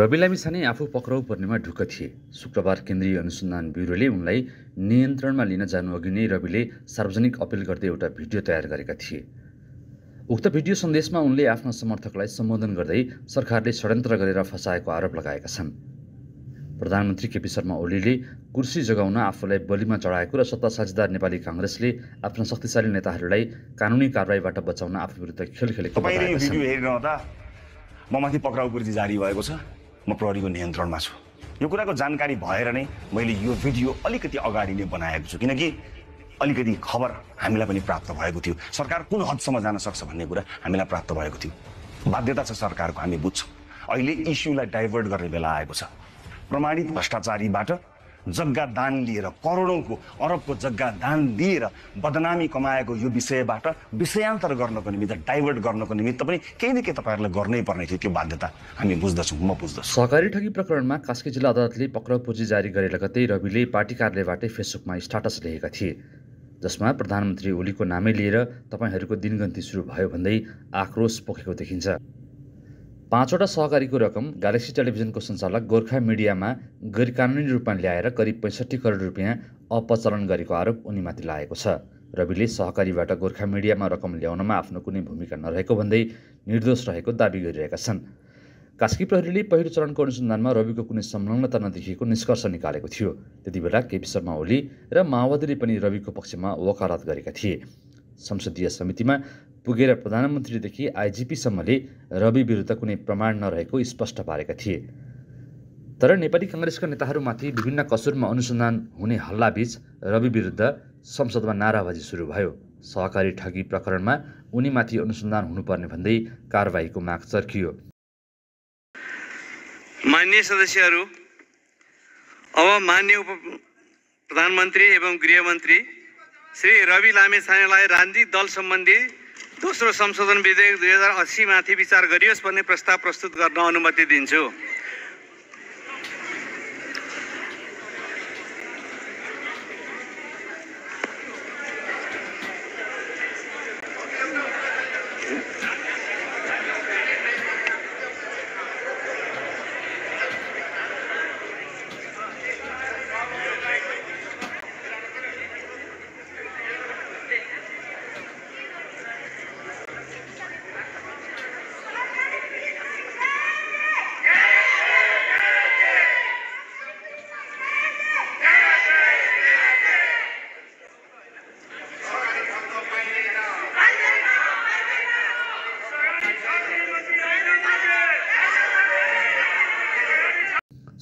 रवि लामी छाने आफू पक्राउ पर्नेमा ढुक्क थिए शुक्रबार केन्द्रीय अनुसन्धान ब्युरोले उनलाई नियन्त्रणमा लिन जानु अघि नै रविले सार्वजनिक अपिल गर्दै एउटा भिडियो तयार गरेका थिए उक्त भिडियो सन्देशमा उनले आफ्ना समर्थकलाई सम्बोधन गर्दै सरकारले षड्यन्त्र गरेर फसाएको आरोप लगाएका छन् प्रधानमन्त्री केपी शर्मा ओलीले कुर्सी जोगाउन आफूलाई बलिमा चढाएको र सत्ता साझेदार नेपाली काङ्ग्रेसले आफ्ना शक्तिशाली नेताहरूलाई कानुनी कारवाहीबाट बचाउन आफू विरुद्ध खेल खेलेको माथि पक्राउ कुर्ची जारी भएको छ म प्रहरीको नियन्त्रणमा छु यो कुराको जानकारी भएर नै मैले यो भिडियो अलिकति अगाडि नै बनाएको छु किनकि अलिकति खबर हामीलाई पनि प्राप्त भएको थियो सरकार कुन हदसम्म जान सक्छ भन्ने कुरा हामीलाई प्राप्त भएको थियो बाध्यता छ सरकारको हामी बुझ्छौँ अहिले इस्युलाई डाइभर्ट गर्ने बेला आएको छ प्रमाणित भ्रष्टाचारीबाट जग्गा दान लिएर करोडौँको अरबको जग्गा दान दिएर बदनामी कमाएको यो विषयबाट विषयान्तर गर्नको निमित्त डाइभर्ट गर्नको निमित्त पनि केही न केही तपाईँहरूले गर्नै पर्ने थियो त्यो बाध्यता हामी बुझ्दछौँ म बुझ्दछु सहकारी ठगी प्रकरणमा कास्की जिल्ला अदालतले पक्राउ पुँजी जारी गरेर लगतै रविले पार्टी कार्यालयबाटै फेसबुकमा स्टाटस लेखेका थिए जसमा प्रधानमन्त्री ओलीको नामै लिएर तपाईँहरूको दिनगन्ती सुरु भयो भन्दै आक्रोश पोखेको देखिन्छ पाँचवटा सहकारीको रकम ग्यालेक्सी टेलिभिजनको सञ्चालक गोर्खा मिडियामा गैर कानुनी रूपमा ल्याएर करिब पैँसठी करोड रुपियाँ अपचलन गरेको आरोप उनीमाथि लागेको छ रविले सहकारीबाट गोर्खा मिडियामा रकम ल्याउनमा आफ्नो कुनै भूमिका नरहेको भन्दै निर्दोष रहेको दावी गरिरहेका छन् कास्की प्रहरीले पहिलो चरणको अनुसन्धानमा रविको कुनै संलग्नता नदेखिएको निष्कर्ष निकालेको थियो त्यति बेला केपी शर्मा ओली र माओवादीले पनि रविको पक्षमा वकालत गरेका थिए संसदीय समितिमा पुगेर प्रधानमन्त्रीदेखि आइजिपीसम्मले रवि विरुद्ध कुनै प्रमाण नरहेको स्पष्ट पारेका थिए तर नेपाली कङ्ग्रेसका नेताहरूमाथि विभिन्न कसुरमा अनुसन्धान हुने हल्लाबीच रवि विरुद्ध संसदमा नाराबाजी सुरु भयो सहकारी ठगी प्रकरणमा उनीमाथि अनुसन्धान हुनुपर्ने भन्दै कारवाहीको माग चर्कियो मान्य सदस्यहरू अब मान्य उप प्रधानमन्त्री एवं गृहमन्त्री श्री रवि लामेछानेलाई राजनीतिक दल सम्बन्धी दोस्रो संशोधन विधेयक दुई हजार अस्सीमाथि विचार गरियोस् भन्ने प्रस्ताव प्रस्तुत गर्न अनुमति दिन्छु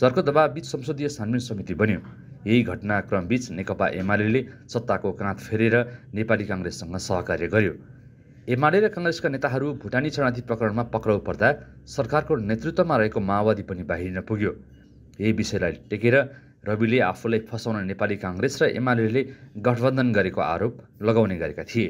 झर्को संसदीय छानबिन समिति बन्यो यही घटनाक्रमबीच नेकपा एमाले सत्ताको काँध फेरेर नेपाली काङ्ग्रेससँग सहकार्य गर्यो एमाले र काङ्ग्रेसका नेताहरू भुटानी शरणार्थी प्रकरणमा पक्राउ पर्दा सरकारको नेतृत्वमा रहेको माओवादी पनि बाहिरिन पुग्यो यही विषयलाई टेकेर रविले आफूलाई फसाउन नेपाली काङ्ग्रेस र एमाले गठबन्धन गरेको आरोप लगाउने गरेका थिए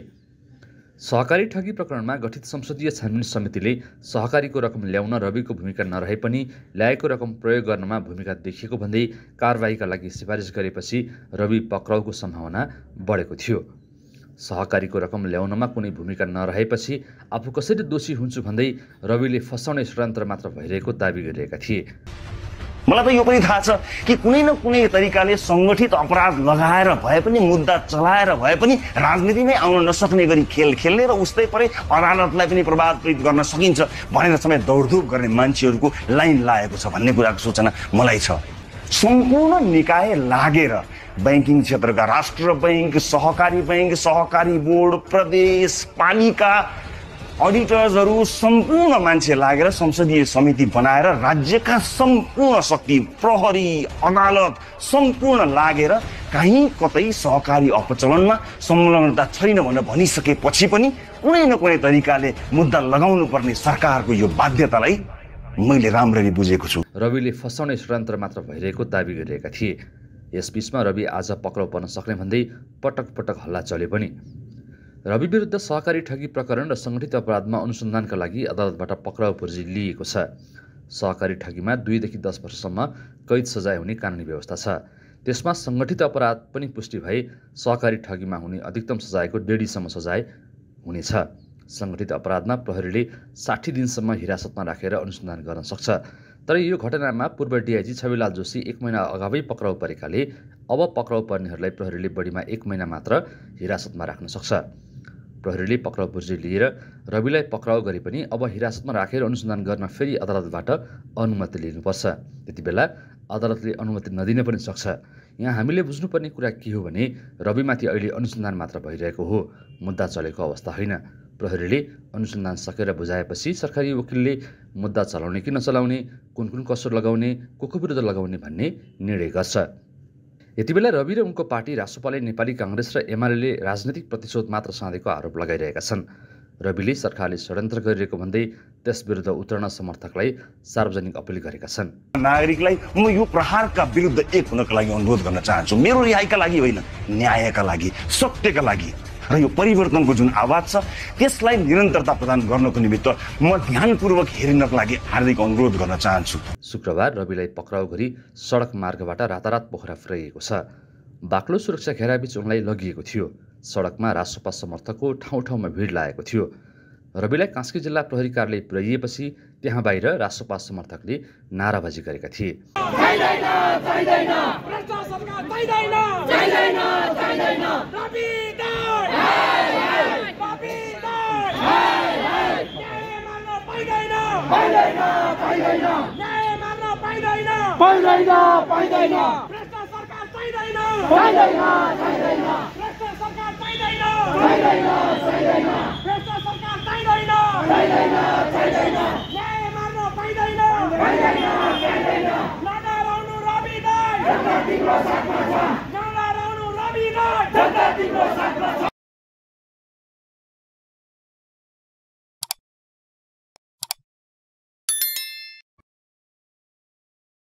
सहकारी ठगी प्रकरणमा गठित संसदीय छानबिन समितिले सहकारीको रकम ल्याउन रविको भूमिका नरहे पनि ल्याएको रकम प्रयोग गर्नमा भूमिका देखिएको भन्दै कारवाहीका लागि सिफारिस गरेपछि रवि पक्राउको सम्भावना बढेको थियो सहकारीको रकम ल्याउनमा कुनै भूमिका नरहेपछि आफू कसरी दोषी हुन्छु भन्दै रविले फसाउने षड्यन्त्र मात्र भइरहेको दावी गरिरहेका थिए मलाई त यो पनि थाहा छ कि कुनै न कुनै तरिकाले सङ्गठित अपराध लगाएर भए पनि मुद्दा चलाएर भए पनि राजनीति नै आउन नसक्ने गरी खेल खेल्ने र उस्तै परे अदालतलाई पनि प्रभावित गर्न सकिन्छ भनेर समय दौडधुप गर्ने मान्छेहरूको लाइन लागेको छ भन्ने कुराको सूचना मलाई छ सम्पूर्ण निकाय लागेर ब्याङ्किङ क्षेत्रका राष्ट्र ब्याङ्क सहकारी ब्याङ्क सहकारी बोर्ड प्रदेश पालिका अडिटर्सहरू सम्पूर्ण मान्छे लागेर संसदीय समिति बनाएर राज्यका सम्पूर्ण शक्ति प्रहरी अदालत सम्पूर्ण लागेर कहीँ कतै सहकारी अपचलनमा संलग्नता छैन भनेर भनिसकेपछि पनि कुनै न कुनै तरिकाले मुद्दा लगाउनु पर्ने सरकारको यो बाध्यतालाई मैले राम्ररी बुझेको छु रविले फसाउने षड्यन्त्र मात्र भइरहेको दावी गरिरहेका थिए यसबिचमा रवि आज पक्राउ पर्न सक्ने भन्दै पटक पटक हल्ला चले पनि रवि विरुद्ध सहकारी ठगी प्रकरण र सङ्गठित अपराधमा अनुसन्धानका लागि अदालतबाट पक्राउ पुर्जी लिएको छ सहकारी ठगीमा दुईदेखि दस वर्षसम्म कैद सजाय हुने कानुनी व्यवस्था छ त्यसमा सङ्गठित अपराध पनि पुष्टि भए सहकारी ठगीमा हुने अधिकतम सजायको डेढीसम्म सजाय हुनेछ सङ्गठित अपराधमा प्रहरीले साठी दिनसम्म हिरासतमा राखेर अनुसन्धान गर्न सक्छ तर यो घटनामा पूर्व डिआइजी छविलाल जोशी एक महिना अगावै पक्राउ परेकाले अब पक्राउ पर्नेहरूलाई प्रहरीले बढीमा एक महिना मात्र हिरासतमा राख्न सक्छ प्रहरीले पक्राउ पक्राउपुर्जी लिएर रविलाई पक्राउ गरे पनि अब हिरासतमा राखेर अनुसन्धान गर्न फेरि अदालतबाट अनुमति लिनुपर्छ त्यति बेला अदालतले अनुमति नदिन पनि सक्छ यहाँ हामीले बुझ्नुपर्ने कुरा के हो भने रविमाथि अहिले अनुसन्धान मात्र भइरहेको हो मुद्दा चलेको अवस्था होइन प्रहरीले अनुसन्धान सकेर बुझाएपछि सरकारी वकिलले मुद्दा चलाउने कि नचलाउने कुन कुन कसुर लगाउने को को विरुद्ध लगाउने भन्ने निर्णय गर्छ यति बेला रवि र उनको पार्टी रासोपाले नेपाली काङ्ग्रेस र एमाले राजनैतिक प्रतिशोध मात्र साँधेको आरोप लगाइरहेका छन् रविले सरकारले षड्यन्त्र गरिरहेको भन्दै त्यस विरुद्ध उत्रन समर्थकलाई सार्वजनिक अपिल गरेका छन् नागरिकलाई म यो प्रहारका विरुद्ध एक हुनका लागि अनुरोध गर्न चाहन्छु मेरो रिहाइका लागि होइन न्यायका लागि सत्यका लागि र यो परिवर्तनको जुन आवाज छ त्यसलाई निरन्तरता प्रदान गर्नको निमित्त म ध्यानपूर्वक हेरिनको लागि हार्दिक अनुरोध गर्न चाहन्छु शुक्रबार रविलाई पक्राउ गरी सडक मार्गबाट रातारात पोखरा फुराइएको छ बाक्लो सुरक्षा घेराबीच उनलाई लगिएको थियो सडकमा रासोपा समर्थकको ठाउँ ठाउँमा भिड लागेको थियो रविलाई कास्की जिल्ला प्रहरी कार्यालय पुर्याइएपछि त्यहाँ बाहिर रासोपा समर्थकले नाराबाजी गरेका थिए पाइँदैन पाइँदैन पाइँदैन पाइँदैन पाइँदैन सरकार सरकार पाइँदैन पाइँदैन पाइँदैन जनता तिम्रो साथमा छ जनता तिम्रो साथमा